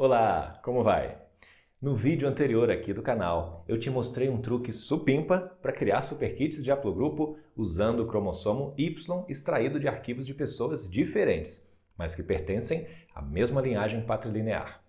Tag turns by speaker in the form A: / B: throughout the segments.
A: Olá, como vai? No vídeo anterior aqui do canal, eu te mostrei um truque supimpa para criar superkits de haplogrupo usando o cromossomo Y extraído de arquivos de pessoas diferentes, mas que pertencem à mesma linhagem patrilinear.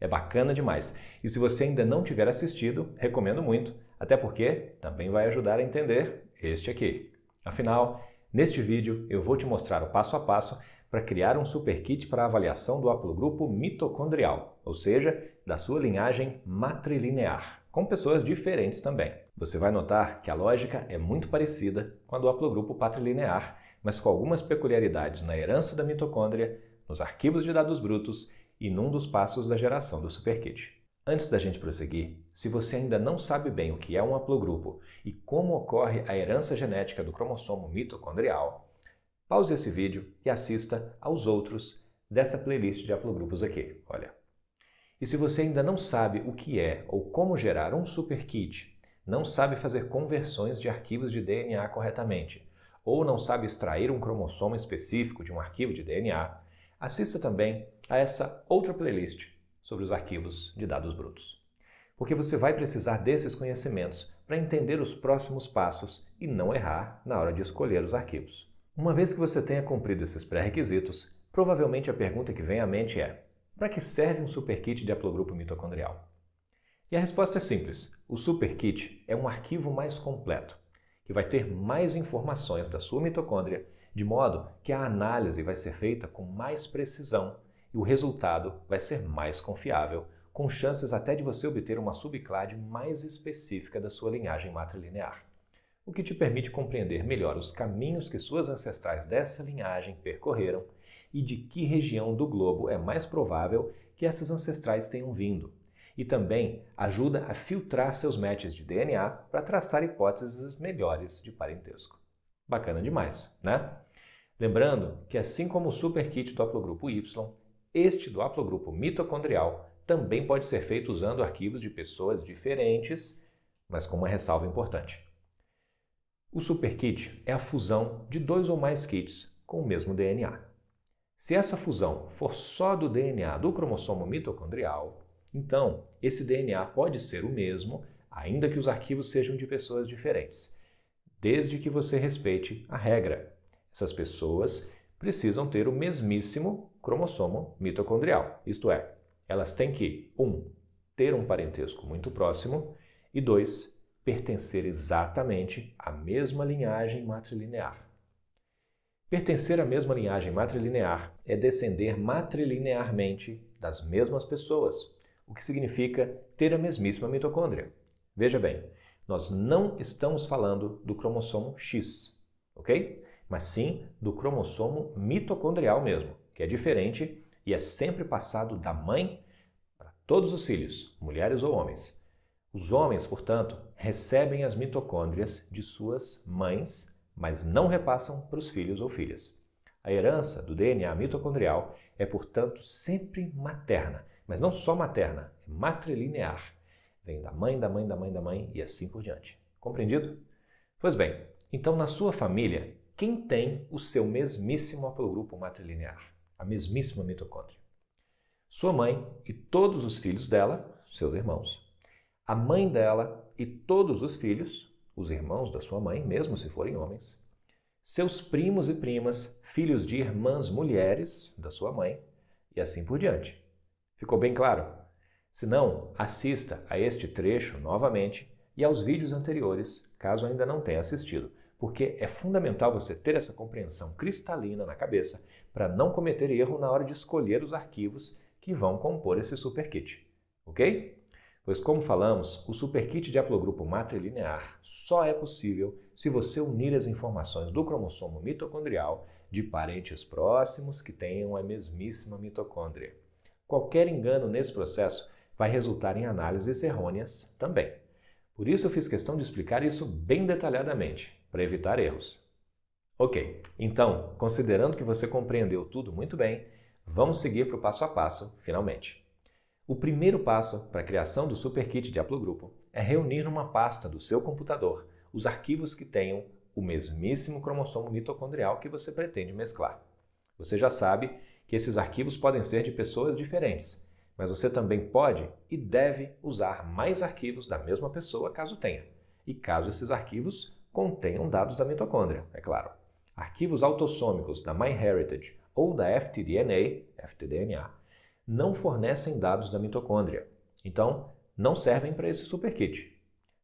A: É bacana demais, e se você ainda não tiver assistido, recomendo muito, até porque também vai ajudar a entender este aqui. Afinal, neste vídeo eu vou te mostrar o passo a passo para criar um super kit para avaliação do haplogrupo mitocondrial, ou seja, da sua linhagem matrilinear, com pessoas diferentes também. Você vai notar que a lógica é muito parecida com a do haplogrupo patrilinear, mas com algumas peculiaridades na herança da mitocôndria, nos arquivos de dados brutos e num dos passos da geração do superkit. Antes da gente prosseguir, se você ainda não sabe bem o que é um haplogrupo e como ocorre a herança genética do cromossomo mitocondrial, Pause esse vídeo e assista aos outros dessa playlist de haplogrupos aqui, olha. E se você ainda não sabe o que é ou como gerar um super kit, não sabe fazer conversões de arquivos de DNA corretamente, ou não sabe extrair um cromossomo específico de um arquivo de DNA, assista também a essa outra playlist sobre os arquivos de dados brutos. Porque você vai precisar desses conhecimentos para entender os próximos passos e não errar na hora de escolher os arquivos. Uma vez que você tenha cumprido esses pré-requisitos, provavelmente a pergunta que vem à mente é: para que serve um superkit de haplogrupo mitocondrial? E a resposta é simples: o superkit é um arquivo mais completo, que vai ter mais informações da sua mitocôndria, de modo que a análise vai ser feita com mais precisão e o resultado vai ser mais confiável, com chances até de você obter uma subclade mais específica da sua linhagem matrilinear o que te permite compreender melhor os caminhos que suas ancestrais dessa linhagem percorreram e de que região do globo é mais provável que essas ancestrais tenham vindo. E também ajuda a filtrar seus matches de DNA para traçar hipóteses melhores de parentesco. Bacana demais, né? Lembrando que, assim como o super kit haplogrupo Y, este do haplogrupo mitocondrial também pode ser feito usando arquivos de pessoas diferentes, mas com uma ressalva importante. O superkit é a fusão de dois ou mais kits com o mesmo DNA. Se essa fusão for só do DNA do cromossomo mitocondrial, então esse DNA pode ser o mesmo, ainda que os arquivos sejam de pessoas diferentes, desde que você respeite a regra. Essas pessoas precisam ter o mesmíssimo cromossomo mitocondrial, isto é, elas têm que 1. Um, ter um parentesco muito próximo e 2 pertencer exatamente à mesma linhagem matrilinear. Pertencer à mesma linhagem matrilinear é descender matrilinearmente das mesmas pessoas, o que significa ter a mesmíssima mitocôndria. Veja bem, nós não estamos falando do cromossomo X, ok? Mas sim do cromossomo mitocondrial mesmo, que é diferente e é sempre passado da mãe para todos os filhos, mulheres ou homens. Os homens, portanto, recebem as mitocôndrias de suas mães, mas não repassam para os filhos ou filhas. A herança do DNA mitocondrial é, portanto, sempre materna, mas não só materna, é matrilinear. Vem da mãe, da mãe, da mãe, da mãe e assim por diante. Compreendido? Pois bem, então na sua família, quem tem o seu mesmíssimo haplogrupo matrilinear? A mesmíssima mitocôndria. Sua mãe e todos os filhos dela, seus irmãos a mãe dela e todos os filhos, os irmãos da sua mãe, mesmo se forem homens, seus primos e primas, filhos de irmãs mulheres da sua mãe e assim por diante. Ficou bem claro? Se não, assista a este trecho novamente e aos vídeos anteriores, caso ainda não tenha assistido, porque é fundamental você ter essa compreensão cristalina na cabeça para não cometer erro na hora de escolher os arquivos que vão compor esse super kit. Ok? Pois, como falamos, o superkit de haplogrupo matrilinear só é possível se você unir as informações do cromossomo mitocondrial de parentes próximos que tenham a mesmíssima mitocôndria. Qualquer engano nesse processo vai resultar em análises errôneas também. Por isso, eu fiz questão de explicar isso bem detalhadamente, para evitar erros. Ok, então, considerando que você compreendeu tudo muito bem, vamos seguir para o passo a passo, finalmente. O primeiro passo para a criação do Superkit de haplogrupo é reunir numa pasta do seu computador os arquivos que tenham o mesmíssimo cromossomo mitocondrial que você pretende mesclar. Você já sabe que esses arquivos podem ser de pessoas diferentes, mas você também pode e deve usar mais arquivos da mesma pessoa caso tenha, e caso esses arquivos contenham dados da mitocôndria, é claro. Arquivos autossômicos da MyHeritage ou da ftDNA, ftDNA não fornecem dados da mitocôndria, então não servem para esse superkit.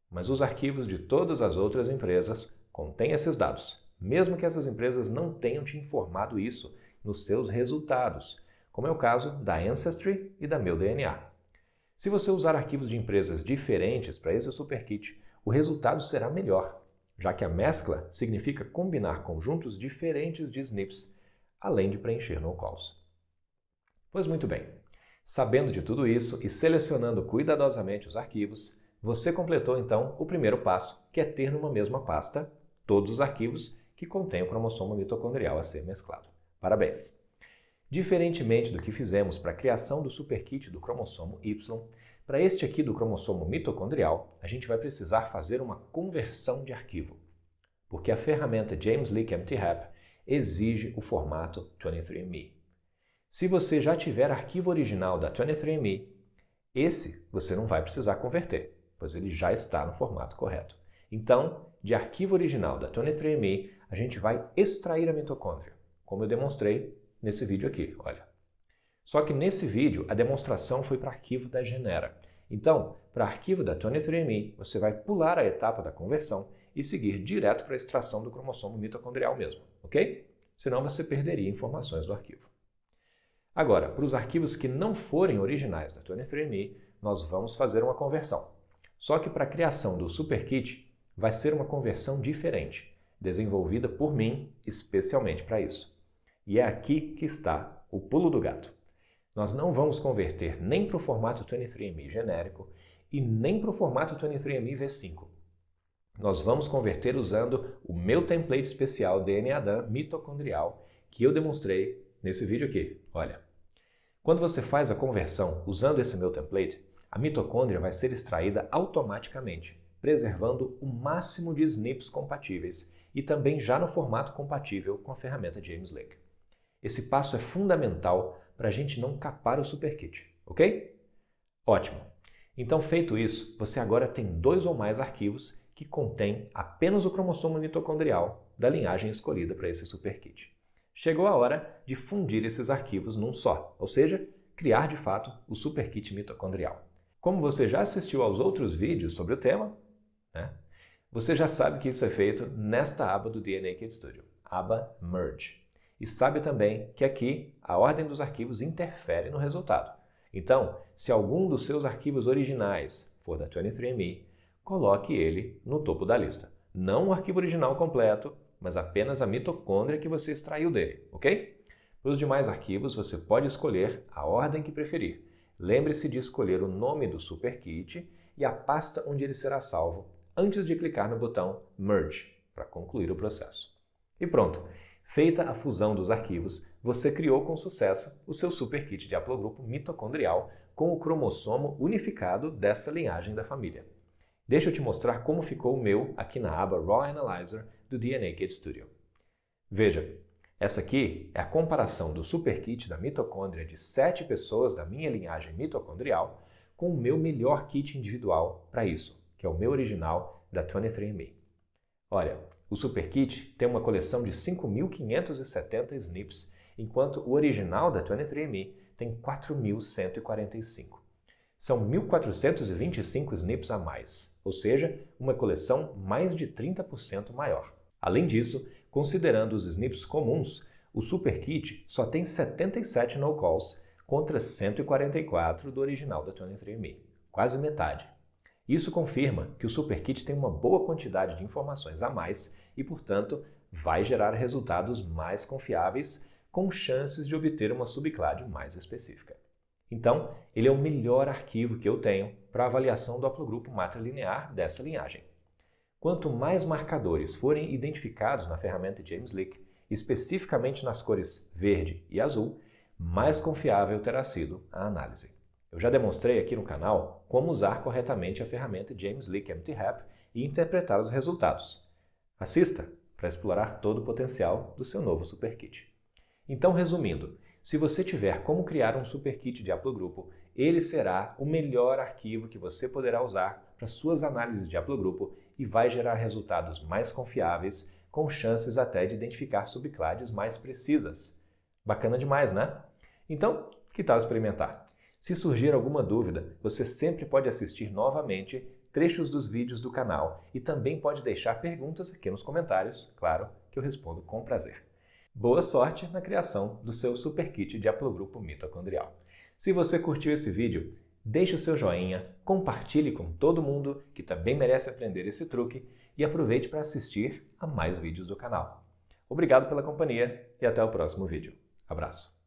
A: Mas os arquivos de todas as outras empresas contêm esses dados, mesmo que essas empresas não tenham te informado isso nos seus resultados, como é o caso da Ancestry e da meuDNA. Se você usar arquivos de empresas diferentes para esse superkit, o resultado será melhor, já que a mescla significa combinar conjuntos diferentes de SNPs, além de preencher no-calls. Pois muito bem, sabendo de tudo isso e selecionando cuidadosamente os arquivos, você completou então o primeiro passo, que é ter numa mesma pasta todos os arquivos que contêm o cromossomo mitocondrial a ser mesclado. Parabéns! Diferentemente do que fizemos para a criação do superkit do cromossomo Y, para este aqui do cromossomo mitocondrial, a gente vai precisar fazer uma conversão de arquivo, porque a ferramenta James Leak MTHAP exige o formato 23andMe. Se você já tiver arquivo original da 23andMe, esse você não vai precisar converter, pois ele já está no formato correto. Então, de arquivo original da 23andMe, a gente vai extrair a mitocôndria, como eu demonstrei nesse vídeo aqui, olha. Só que nesse vídeo, a demonstração foi para arquivo da Genera. Então, para arquivo da 23andMe, você vai pular a etapa da conversão e seguir direto para a extração do cromossomo mitocondrial mesmo, ok? Senão você perderia informações do arquivo. Agora, para os arquivos que não forem originais da 23andMe, nós vamos fazer uma conversão. Só que para a criação do SuperKit, vai ser uma conversão diferente, desenvolvida por mim especialmente para isso. E é aqui que está o pulo do gato. Nós não vamos converter nem para o formato 23andMe genérico e nem para o formato 23andMe V5. Nós vamos converter usando o meu template especial DNA Dan mitocondrial que eu demonstrei nesse vídeo aqui. Olha, quando você faz a conversão usando esse meu template, a mitocôndria vai ser extraída automaticamente, preservando o máximo de SNPs compatíveis e também já no formato compatível com a ferramenta James Lake. Esse passo é fundamental para a gente não capar o SuperKit, ok? Ótimo! Então, feito isso, você agora tem dois ou mais arquivos que contêm apenas o cromossomo mitocondrial da linhagem escolhida para esse SuperKit chegou a hora de fundir esses arquivos num só, ou seja, criar de fato o superkit mitocondrial. Como você já assistiu aos outros vídeos sobre o tema, né, você já sabe que isso é feito nesta aba do DNA Kit Studio, aba Merge. E sabe também que aqui a ordem dos arquivos interfere no resultado. Então, se algum dos seus arquivos originais for da 23andMe, coloque ele no topo da lista. Não o arquivo original completo, mas apenas a mitocôndria que você extraiu dele, ok? Para os demais arquivos, você pode escolher a ordem que preferir. Lembre-se de escolher o nome do superkit e a pasta onde ele será salvo antes de clicar no botão Merge para concluir o processo. E pronto! Feita a fusão dos arquivos, você criou com sucesso o seu superkit de haplogrupo mitocondrial com o cromossomo unificado dessa linhagem da família. Deixa eu te mostrar como ficou o meu aqui na aba Raw Analyzer do DNA Kit Studio. Veja, essa aqui é a comparação do super kit da mitocôndria de 7 pessoas da minha linhagem mitocondrial com o meu melhor kit individual para isso, que é o meu original da 23andMe. Olha, o super kit tem uma coleção de 5.570 SNPs, enquanto o original da 23andMe tem 4.145. São 1.425 SNPs a mais, ou seja, uma coleção mais de 30% maior. Além disso, considerando os SNPs comuns, o SuperKit só tem 77 no-calls contra 144 do original da 23andMe, quase metade. Isso confirma que o SuperKit tem uma boa quantidade de informações a mais e, portanto, vai gerar resultados mais confiáveis com chances de obter uma subclade mais específica. Então, ele é o melhor arquivo que eu tenho para avaliação do haplogrupo matrilinear dessa linhagem. Quanto mais marcadores forem identificados na ferramenta James Lick, especificamente nas cores verde e azul, mais confiável terá sido a análise. Eu já demonstrei aqui no canal como usar corretamente a ferramenta James mt MTHAP e interpretar os resultados. Assista para explorar todo o potencial do seu novo Super Kit. Então, resumindo, se você tiver como criar um Super Kit de haplogrupo, ele será o melhor arquivo que você poderá usar para suas análises de haplogrupo e vai gerar resultados mais confiáveis, com chances até de identificar subclades mais precisas. Bacana demais, né? Então, que tal experimentar? Se surgir alguma dúvida, você sempre pode assistir novamente trechos dos vídeos do canal e também pode deixar perguntas aqui nos comentários, claro, que eu respondo com prazer. Boa sorte na criação do seu super kit de haplogrupo mitocondrial. Se você curtiu esse vídeo, deixe o seu joinha, compartilhe com todo mundo que também merece aprender esse truque e aproveite para assistir a mais vídeos do canal. Obrigado pela companhia e até o próximo vídeo. Abraço!